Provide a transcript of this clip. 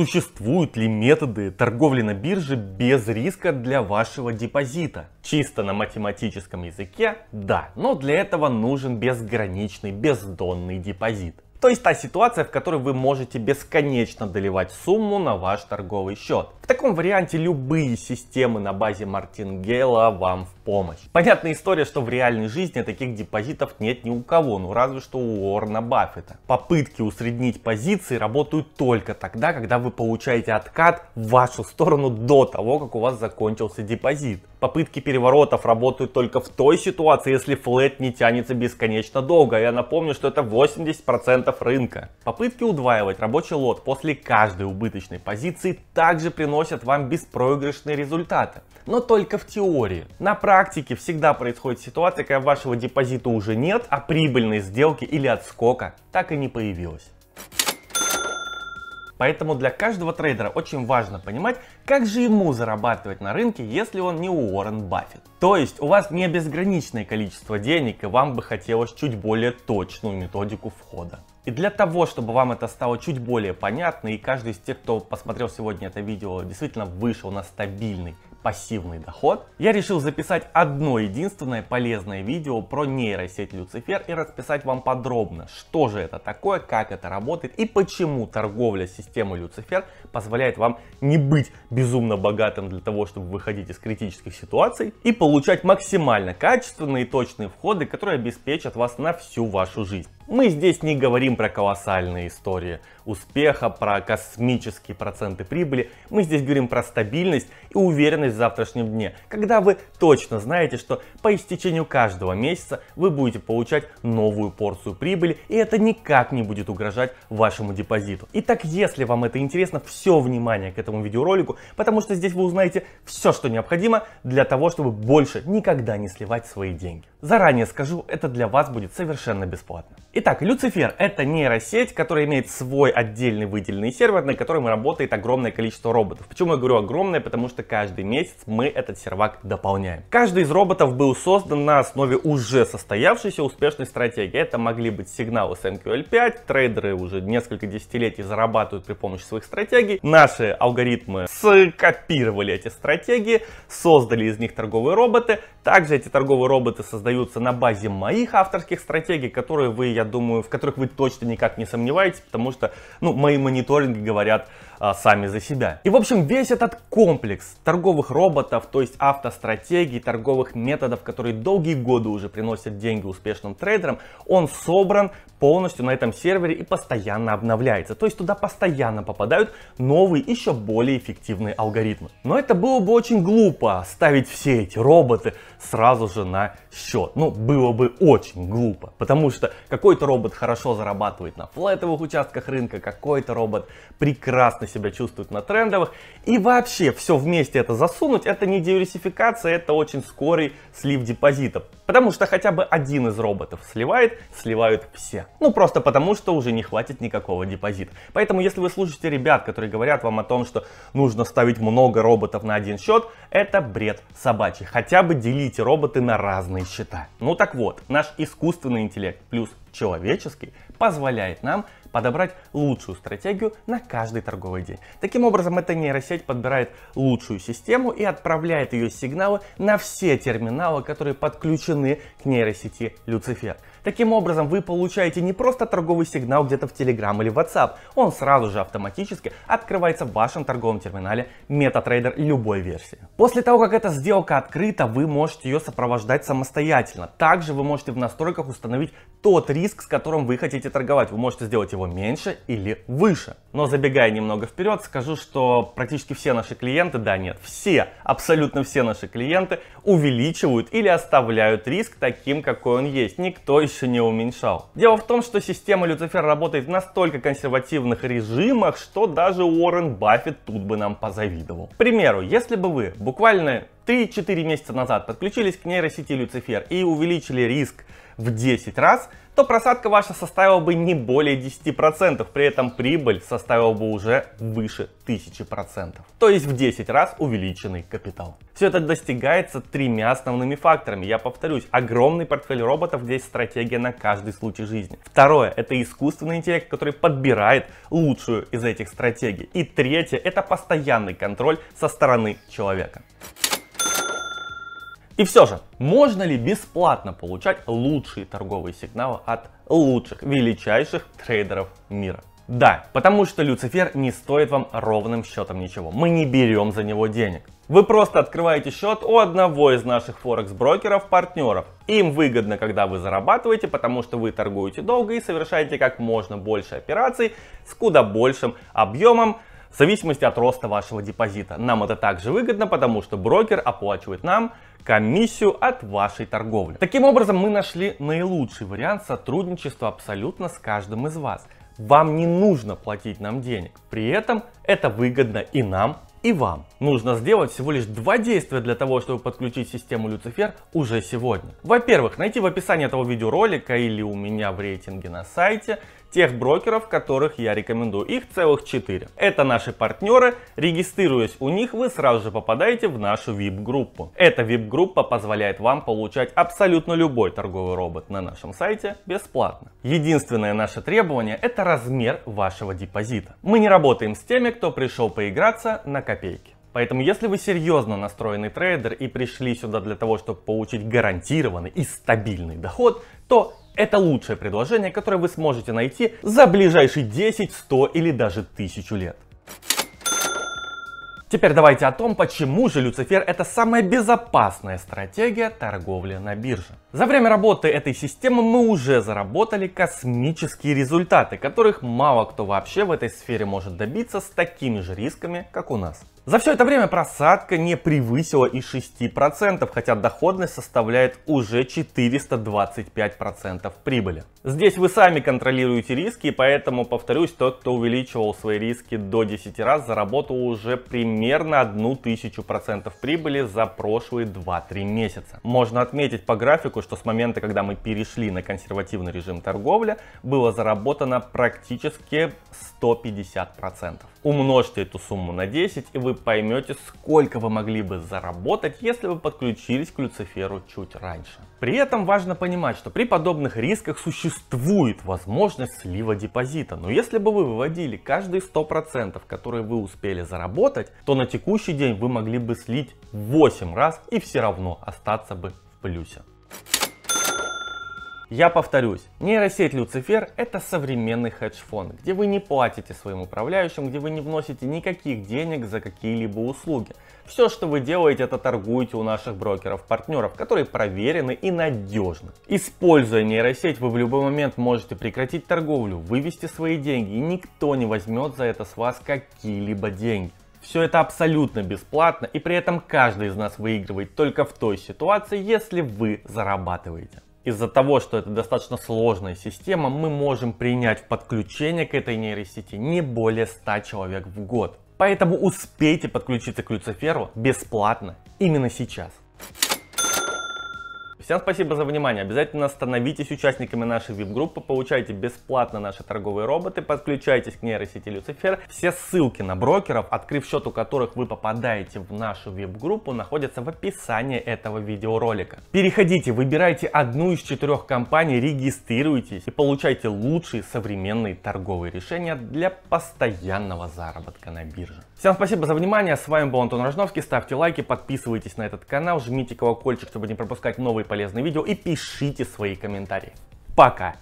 Существуют ли методы торговли на бирже без риска для вашего депозита? Чисто на математическом языке – да, но для этого нужен безграничный, бездонный депозит. То есть та ситуация, в которой вы можете бесконечно доливать сумму на ваш торговый счет. В таком варианте любые системы на базе Мартингела вам в помощь. Понятная история, что в реальной жизни таких депозитов нет ни у кого, ну разве что у Уорна Баффета. Попытки усреднить позиции работают только тогда, когда вы получаете откат в вашу сторону до того, как у вас закончился депозит попытки переворотов работают только в той ситуации, если флет не тянется бесконечно долго. Я напомню, что это 80% рынка. Попытки удваивать рабочий лот после каждой убыточной позиции также приносят вам беспроигрышные результаты. Но только в теории. На практике всегда происходит ситуация, когда вашего депозита уже нет, а прибыльной сделки или отскока так и не появилось. Поэтому для каждого трейдера очень важно понимать, как же ему зарабатывать на рынке, если он не Уоррен Баффет. То есть у вас не безграничное количество денег, и вам бы хотелось чуть более точную методику входа. И для того, чтобы вам это стало чуть более понятно, и каждый из тех, кто посмотрел сегодня это видео, действительно вышел на стабильный пассивный доход, я решил записать одно единственное полезное видео про нейросеть Люцифер и расписать вам подробно, что же это такое, как это работает и почему торговля системой Люцифер позволяет вам не быть безумно богатым для того, чтобы выходить из критических ситуаций и получать максимально качественные и точные входы, которые обеспечат вас на всю вашу жизнь. Мы здесь не говорим про колоссальные истории успеха, про космические проценты прибыли. Мы здесь говорим про стабильность и уверенность в завтрашнем дне, когда вы точно знаете, что по истечению каждого месяца вы будете получать новую порцию прибыли, и это никак не будет угрожать вашему депозиту. Итак, если вам это интересно, все внимание к этому видеоролику, потому что здесь вы узнаете все, что необходимо для того, чтобы больше никогда не сливать свои деньги. Заранее скажу, это для вас будет совершенно бесплатно. Итак, Люцифер — это нейросеть, которая имеет свой отдельный выделенный сервер, на котором работает огромное количество роботов. Почему я говорю огромное? Потому что каждый месяц мы этот сервак дополняем. Каждый из роботов был создан на основе уже состоявшейся успешной стратегии. Это могли быть сигналы с MQL5, эм трейдеры уже несколько десятилетий зарабатывают при помощи своих стратегий. Наши алгоритмы скопировали эти стратегии, создали из них торговые роботы, также эти торговые роботы создаются на базе моих авторских стратегий, которые вы, я думаю, в которых вы точно никак не сомневаетесь, потому что ну, мои мониторинги говорят а, сами за себя. И в общем весь этот комплекс торговых роботов, то есть автостратегий, торговых методов, которые долгие годы уже приносят деньги успешным трейдерам, он собран полностью на этом сервере и постоянно обновляется. То есть туда постоянно попадают новые, еще более эффективные алгоритмы. Но это было бы очень глупо ставить все эти роботы сразу же на счет. Ну, было бы очень глупо, потому что какой-то робот хорошо зарабатывает на флетовых участках рынка, какой-то робот прекрасно себя чувствовать на трендовых. И вообще все вместе это засунуть, это не диверсификация, это очень скорый слив депозитов. Потому что хотя бы один из роботов сливает, сливают все. Ну просто потому, что уже не хватит никакого депозита. Поэтому если вы слушаете ребят, которые говорят вам о том, что нужно ставить много роботов на один счет, это бред собачий. Хотя бы делите роботы на разные счета. Ну так вот, наш искусственный интеллект плюс человеческий позволяет нам подобрать лучшую стратегию на каждый торговый день. Таким образом, эта нейросеть подбирает лучшую систему и отправляет ее сигналы на все терминалы, которые подключены подключены к нейросети Люцифер. Таким образом, вы получаете не просто торговый сигнал где-то в Telegram или WhatsApp, он сразу же автоматически открывается в вашем торговом терминале MetaTrader любой версии. После того, как эта сделка открыта, вы можете ее сопровождать самостоятельно. Также вы можете в настройках установить тот риск, с которым вы хотите торговать. Вы можете сделать его меньше или выше. Но забегая немного вперед, скажу, что практически все наши клиенты, да нет, все, абсолютно все наши клиенты увеличивают или оставляют риск таким, какой он есть. Никто еще не уменьшал. Дело в том, что система Люцифер работает в настолько консервативных режимах, что даже Уоррен Баффет тут бы нам позавидовал. К примеру, если бы вы буквально 3-4 месяца назад подключились к нейросети Люцифер и увеличили риск в 10 раз, то просадка ваша составила бы не более 10%, при этом прибыль составила бы уже выше 1000%, то есть в 10 раз увеличенный капитал. Все это достигается тремя основными факторами. Я повторюсь, огромный портфель роботов, где есть стратегия на каждый случай жизни. Второе, это искусственный интеллект, который подбирает лучшую из этих стратегий. И третье, это постоянный контроль со стороны человека. И все же, можно ли бесплатно получать лучшие торговые сигналы от лучших, величайших трейдеров мира? Да, потому что Люцифер не стоит вам ровным счетом ничего. Мы не берем за него денег. Вы просто открываете счет у одного из наших форекс-брокеров, партнеров. Им выгодно, когда вы зарабатываете, потому что вы торгуете долго и совершаете как можно больше операций с куда большим объемом, в зависимости от роста вашего депозита. Нам это также выгодно, потому что брокер оплачивает нам комиссию от вашей торговли. Таким образом, мы нашли наилучший вариант сотрудничества абсолютно с каждым из вас. Вам не нужно платить нам денег. При этом это выгодно и нам, и вам. Нужно сделать всего лишь два действия для того, чтобы подключить систему Люцифер уже сегодня. Во-первых, найти в описании этого видеоролика или у меня в рейтинге на сайте – тех брокеров, которых я рекомендую. Их целых 4. Это наши партнеры. Регистрируясь у них, вы сразу же попадаете в нашу VIP-группу. Эта VIP-группа позволяет вам получать абсолютно любой торговый робот на нашем сайте бесплатно. Единственное наше требование – это размер вашего депозита. Мы не работаем с теми, кто пришел поиграться на копейки. Поэтому если вы серьезно настроенный трейдер и пришли сюда для того, чтобы получить гарантированный и стабильный доход, то это лучшее предложение, которое вы сможете найти за ближайшие 10, 100 или даже 1000 лет. Теперь давайте о том, почему же Люцифер это самая безопасная стратегия торговли на бирже. За время работы этой системы мы уже заработали космические результаты, которых мало кто вообще в этой сфере может добиться с такими же рисками, как у нас. За все это время просадка не превысила и 6%, хотя доходность составляет уже 425% прибыли. Здесь вы сами контролируете риски, и поэтому, повторюсь, тот, кто увеличивал свои риски до 10 раз, заработал уже примерно 1000% прибыли за прошлые 2-3 месяца. Можно отметить по графику, что с момента, когда мы перешли на консервативный режим торговли, было заработано практически 150%. Умножьте эту сумму на 10 и вы поймете, сколько вы могли бы заработать, если вы подключились к Люциферу чуть раньше. При этом важно понимать, что при подобных рисках существует возможность слива депозита, но если бы вы выводили каждые 100%, которые вы успели заработать, то на текущий день вы могли бы слить 8 раз и все равно остаться бы в плюсе. Я повторюсь, нейросеть Люцифер – это современный хедж-фонд, где вы не платите своим управляющим, где вы не вносите никаких денег за какие-либо услуги. Все, что вы делаете, это торгуете у наших брокеров-партнеров, которые проверены и надежны. Используя нейросеть, вы в любой момент можете прекратить торговлю, вывести свои деньги, и никто не возьмет за это с вас какие-либо деньги. Все это абсолютно бесплатно, и при этом каждый из нас выигрывает только в той ситуации, если вы зарабатываете. Из-за того, что это достаточно сложная система, мы можем принять в подключение к этой нейросети не более 100 человек в год. Поэтому успейте подключиться к Люциферу бесплатно именно сейчас. Всем спасибо за внимание. Обязательно становитесь участниками нашей VIP-группы, получайте бесплатно наши торговые роботы, подключайтесь к нейросети Люцифер. Все ссылки на брокеров, открыв счет у которых вы попадаете в нашу VIP-группу, находятся в описании этого видеоролика. Переходите, выбирайте одну из четырех компаний, регистрируйтесь и получайте лучшие современные торговые решения для постоянного заработка на бирже. Всем спасибо за внимание, с вами был Антон Рожновский, ставьте лайки, подписывайтесь на этот канал, жмите колокольчик, чтобы не пропускать новые полезные видео и пишите свои комментарии. Пока!